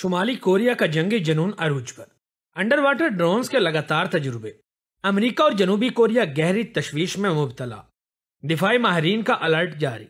शुमाली Korea का जंगी जनून अरूज पर under water drones के लगातार तजुर्बे अमरीका और जनूबी कोरिया गहरी तशवीश में मुबतला दिफाई माहरीन का अलर्ट जारी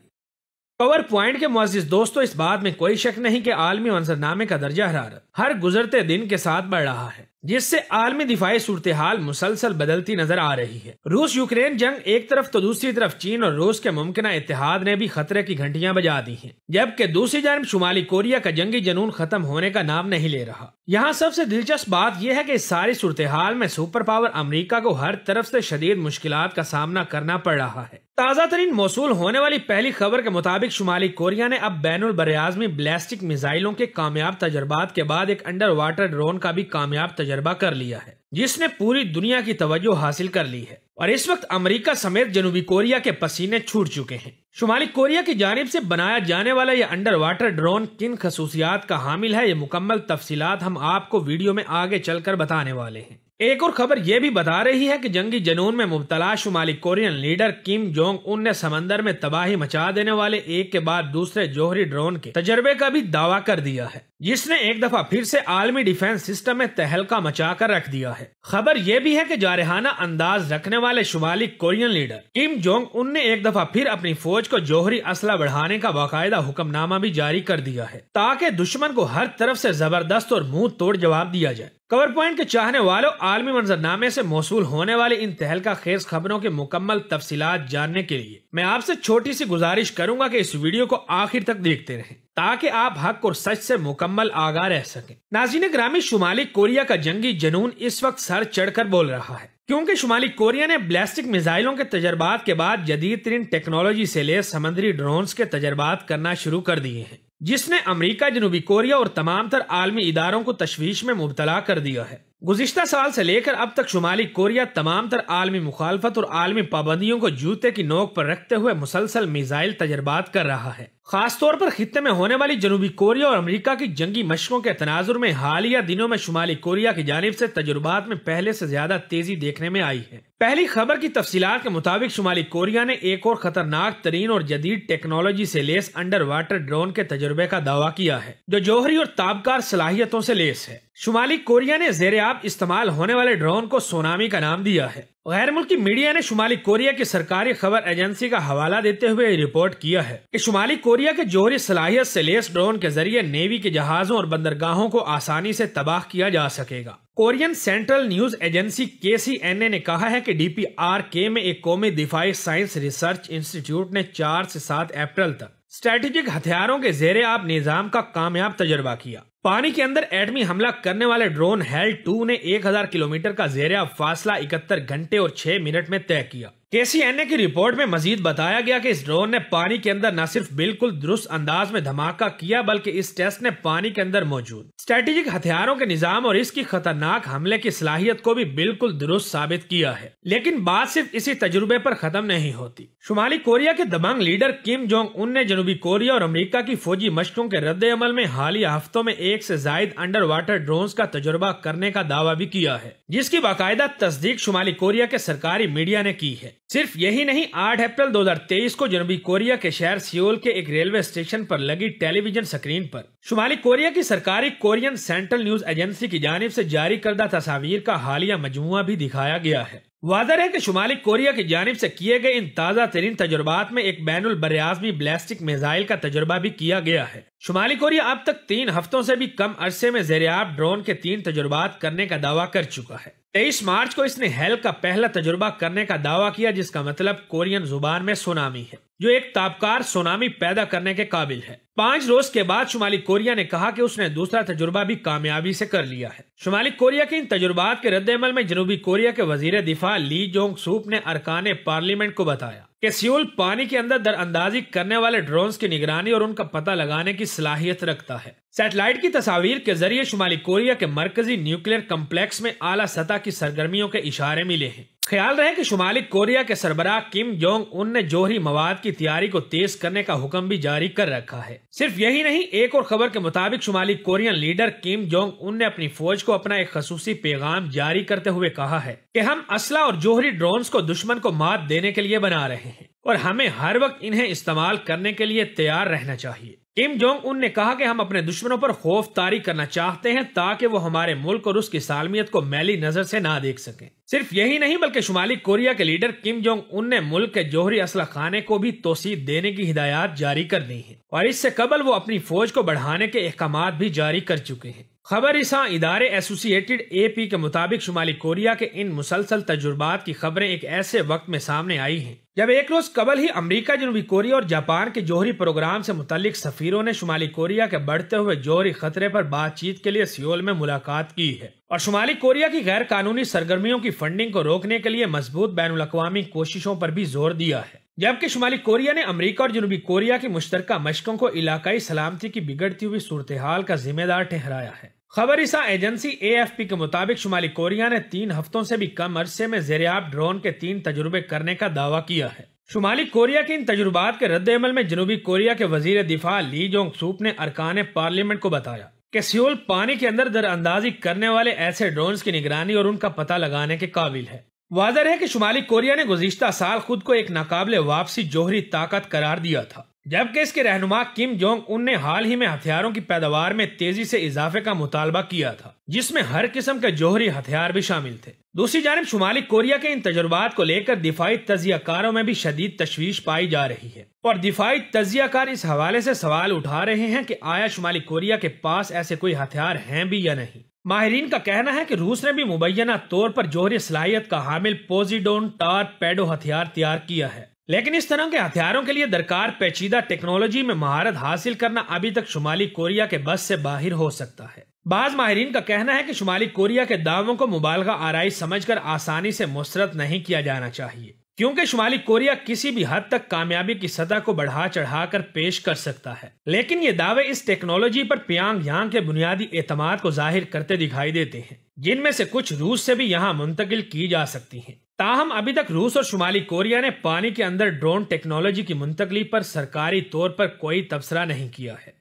पावर प्वाइंट के मुआजिज दोस्तों इस बात में कोई शक नहीं कि आलमी मंजरनामे का दर्जा हरारत हर गुजरते दिन के साथ बढ़ रहा है जिससे आलमी दिफाई सूरत हाल मुसलसल बदलती नजर आ रही है रूस यूक्रेन जंग एक तरफ तो दूसरी तरफ चीन और रूस के मुमकिन इतिहाद ने भी खतरे की घंटियां बजा दी हैं, जबकि दूसरी जानब शुमाली कोरिया का जंगी जनून खत्म होने का नाम नहीं ले रहा यहाँ सबसे दिलचस्प बात यह है कि इस सारी सूरत हाल में सुपर पावर अमरीका को हर तरफ से शदीद मुश्किल का सामना करना पड़ रहा है ताज़ा तरीन मौसू होने वाली पहली खबर के मुताबिक शुमाली कोरिया ने अब बैन बरआजमी ब्लास्टिक मिसाइलों के कामयाब तजर्बात के बाद एक अंडर वाटर ड्रोन का भी कामयाब तजर्बा कर लिया है जिसने पूरी दुनिया की तवज्जो हासिल कर ली है और इस वक्त अमेरिका समेत जनूबी कोरिया के पसीने छूट चुके हैं शुमाली कोरिया की जानब से बनाया जाने वाला यह अंडर वाटर ड्रोन किन खसूसियात का हामिल है ये मुकम्मल तफसीत हम आपको वीडियो में आगे चलकर बताने वाले हैं एक और खबर यह भी बता रही है कि जंगी जनून में मुबतला शुमाली Korean leader Kim Jong Un ने समंदर में तबाही मचा देने वाले एक के बाद दूसरे जोहरी ड्रोन के तजर्बे का भी दावा कर दिया है जिसने एक दफा फिर से आलमी डिफेंस सिस्टम में तहलका मचा कर रख दिया है खबर यह भी है कि जारहाना अंदाज रखने वाले शुमाली Korean leader Kim Jong Un ने एक दफा फिर अपनी फौज को जोहरी असला बढ़ाने का बाकायदा हुक्मनामा भी जारी कर दिया है ताकि दुश्मन को हर तरफ ऐसी जबरदस्त और मुंह तोड़ जवाब दिया जाए कवर पॉइंट के चाहने वालों आलमी मंजरनामे से मौसू होने वाले इन तहलका खेज खबरों के मुकम्मल तफसीत जानने के लिए मैं आपसे छोटी सी गुजारिश करूंगा कि इस वीडियो को आखिर तक देखते रहें ताकि आप हक और सच से मुकम्मल आगा रह सकें नाजीन ग्रामी शुमाली कोरिया का जंगी जनून इस वक्त सर चढ़कर बोल रहा है क्योंकि शुमाली कोरिया ने ब्लास्टिक मिसाइलों के तजर्बात के बाद जदीद तरीन टेक्नोलॉजी से ले समंदरी ड्रोन के तजर्बात करना शुरू कर दिए हैं जिसने अमरीका जनूबी कोरिया और तमाम तर आलमी इदारों को तशवीश में मुबतला कर दिया है गुजशत साल से लेकर अब तक शुमाली कोरिया तमाम तर आलमी मुखालफत और आलमी पाबंदियों को जूते की नोक पर रखते हुए मुसलसल मिजाइल तजर्बात कर रहा है खासतौर पर खत्े में होने वाली जनूबी कोरिया और अमरीका की जंगी मशकों के तनाजुर में हालिया दिनों में शुमाली कोरिया की जानब ऐसी तजुर्बात में पहले ऐसी ज्यादा तेजी देखने में आई है पहली खबर की तफसीत के मुताबिक शुमाली कोरिया ने एक और खतरनाक तरीन और जदीद टेक्नोलॉजी ऐसी लेस अंडर वाटर ड्रोन के तजुर्बे का दावा किया है जो जौहरी और ताबकार सलाहियतों ऐसी लेस है शुमाली कोरिया ने जेर आब इस्तेमाल होने वाले ड्रोन को सोनामी का नाम दिया है गैर मुल्की मीडिया ने शुमाली कोरिया की सरकारी खबर एजेंसी का हवाला देते हुए रिपोर्ट किया है कि शुमाली कोरिया के जोहरी सलाहियत से लेस ड्रोन के जरिए नेवी के जहाजों और बंदरगाहों को आसानी से तबाह किया जा सकेगा कोरियन सेंट्रल न्यूज एजेंसी के सी एन ए ने कहा है कि डी पी आर के में एक कौमी दिफाई साइंस रिसर्च इंस्टीट्यूट ने चार ऐसी सात अप्रैल तक स्ट्रेटेजिक हथियारों के जेर आप निजाम का कामयाब तजर्बा किया पानी के अंदर एटमी हमला करने वाले ड्रोन हेल टू ने 1000 किलोमीटर का जेर फासला इकहत्तर घंटे और छह मिनट में तय किया ए की रिपोर्ट में मजीद बताया गया कि इस ड्रोन ने पानी के अंदर न सिर्फ बिल्कुल दुरुस्त अंदाज में धमाका किया बल्कि इस टेस्ट ने पानी के अंदर मौजूद स्ट्रेटेजिक हथियारों के निजाम और इसकी खतरनाक हमले की सलाहियत को भी बिल्कुल दुरुस्त साबित किया है लेकिन बात सिर्फ इसी तजुर्बे पर खत्म नहीं होती शुमाली कोरिया के दबंग लीडर किम जोंग उन ने जनूबी कोरिया और अमरीका की फौजी मशकों के रद्द अमल में हालिया हफ्तों में एक ऐसी जायद अंडर वाटर ड्रोन का तजुर्बा करने का दावा भी किया है जिसकी बाकायदा तस्दीक शुमाली कोरिया के सरकारी मीडिया ने की है सिर्फ यही नहीं 8 अप्रैल 2023 को जनूबी कोरिया के शहर सियोल के एक रेलवे स्टेशन पर लगी टेलीविजन स्क्रीन पर शुमाली कोरिया की सरकारी कोरियन सेंट्रल न्यूज एजेंसी की जानब से जारी करदा तस्वीर का हालिया मजमुआ भी दिखाया गया है वादर है कि शुमाली कोरिया की जानब से किए गए इन ताज़ा तरीन तजुर्बात में एक बैन आजमी ब्लास्टिक मेजाइल का तजुर्बा भी किया गया है शुमाली कोरिया अब तक तीन हफ्तों से भी कम अरसे में जेरियाब ड्रोन के तीन तजुर्बात करने का दावा कर चुका है तेईस मार्च को इसने हेल का पहला तजुर्बा करने का दावा किया जिसका मतलब कोरियन जुबान में सुनामी है जो एक तापकार सुनामी पैदा करने के काबिल है पांच रोज के बाद शुमाली कोरिया ने कहा कि उसने दूसरा तजुर्बा भी कामयाबी से कर लिया है शुमाली कोरिया के इन तजुर्बात के रद्दमल में जनूबी कोरिया के वजीर दिफा ली जोंग सूप ने अरकान पार्लियामेंट को बताया कि सियोल पानी के अंदर दरअंदाजी करने वाले ड्रोन की निगरानी और उनका पता लगाने की सलाहियत रखता है सैटेलाइट की तस्वीर के जरिए शुमाली कोरिया के मरकजी न्यूक्लियर कम्प्लेक्स में आला सतह की सरगर्मियों के इशारे मिले हैं ख्याल रहे कि शुमाली कोरिया के सरबराह किम जोंग उन ने जोहरी मवाद की तैयारी को तेज करने का हुक्म भी जारी कर रखा है सिर्फ यही नहीं एक और खबर के मुताबिक शुमाली Korean leader Kim Jong Un ने अपनी फौज को अपना एक खसूसी पैगाम जारी करते हुए कहा है कि हम असला और जोहरी ड्रोन को दुश्मन को मात देने के लिए बना रहे हैं और हमें हर वक्त इन्हें इस्तेमाल करने के लिए तैयार रहना चाहिए किम जोंग उन ने कहा कि हम अपने दुश्मनों पर खौफ तारी करना चाहते हैं ताकि वो हमारे मुल्क और उसकी सालमियत को मैली नजर से ना देख सकें सिर्फ यही नहीं बल्कि शुमाली कोरिया के लीडर किम जोंग उन ने मुल्क के जोहरी असला खाने को भी तोसी देने की हिदायत जारी कर दी है और इससे कबल वो अपनी फौज को बढ़ाने के अहकाम भी जारी कर चुके हैं खबर इसा इदारे एसोसिएटेड ए पी के मुताबिक शुमाली कोरिया के इन मुसलसल तजुर्बात की खबरें एक ऐसे वक्त में सामने आई हैं जब एक रोज कबल ही अमेरिका जनूबी कोरिया और जापान के जोहरी प्रोग्राम से मुतलिक सफीरों ने शुमाली कोरिया के बढ़ते हुए जोहरी खतरे पर बातचीत के लिए सियोल में मुलाकात की है और शुमाली कोरिया की गैर कानूनी सरगर्मियों की फंडिंग को रोकने के लिए मजबूत बैन अवी कोशिशों पर भी जोर दिया है जबकि शुमाली कोरिया ने अमेरिका और जनूबी कोरिया की मुश्तरका मशकों को इलाकाई सलामती की बिगड़ती हुई सूरत हाल का जिम्मेदार ठहराया है खबरिसा एजेंसी ए एफ पी के मुताबिक शुमाली कोरिया ने तीन हफ्तों से भी कम अरसे में जेरियाब ड्रोन के तीन तजुर्बे करने का दावा किया है शुमाली कोरिया के इन तजुर्बात के अमल में जनूबी कोरिया के वजीर दिफा ली जोंग सूप ने अरकान पार्लियामेंट को बताया कि सियोल पानी के अंदर दरअंदाजी करने वाले ऐसे ड्रोन की निगरानी और उनका पता लगाने के काबिल है वाजर है कि शुमाली कोरिया ने गुजशत साल खुद को एक नाकबले वापसी जोहरी ताकत करार दिया था जबकि इसके रहनुमा किम जोंग उन ने हाल ही में हथियारों की पैदावार में तेजी से इजाफे का मुतालबा किया था जिसमें हर किस्म के जोहरी हथियार भी शामिल थे दूसरी जानब शुमाली कोरिया के इन तजुर्बात को लेकर दिफाई तजियाकारों में भी शदीद तशवीश पाई जा रही है और दिफाई तजियाकार इस हवाले ऐसी सवाल उठा रहे हैं की आया शुमाली कोरिया के पास ऐसे कोई हथियार है भी या नहीं माहरीन का कहना है कि रूस ने भी मुबैना तौर पर जोहरी सलाहियत का हामिल पोजिडोन टार पेडो हथियार तैयार किया है लेकिन इस तरह के हथियारों के लिए दरकार पेचीदा टेक्नोलॉजी में महारत हासिल करना अभी तक शुमाली कोरिया के बस से बाहर हो सकता है बाज माहरीन का कहना है कि शुमाली कोरिया के दावों को मुबालगा आरई समझकर आसानी से मुस्रत नहीं किया जाना चाहिए क्योंकि शुमाली कोरिया किसी भी हद तक कामयाबी की सतह को बढ़ा चढ़ाकर पेश कर सकता है लेकिन ये दावे इस टेक्नोलॉजी पर प्यांग यांग के बुनियादी एतम को जाहिर करते दिखाई देते हैं जिनमें से कुछ रूस से भी यहाँ मुंतकिल की जा सकती हैं। ताहम अभी तक रूस और शुमाली कोरिया ने पानी के अंदर ड्रोन टेक्नोलॉजी की मुंतकली पर सरकारी तौर पर कोई तबसरा नहीं किया है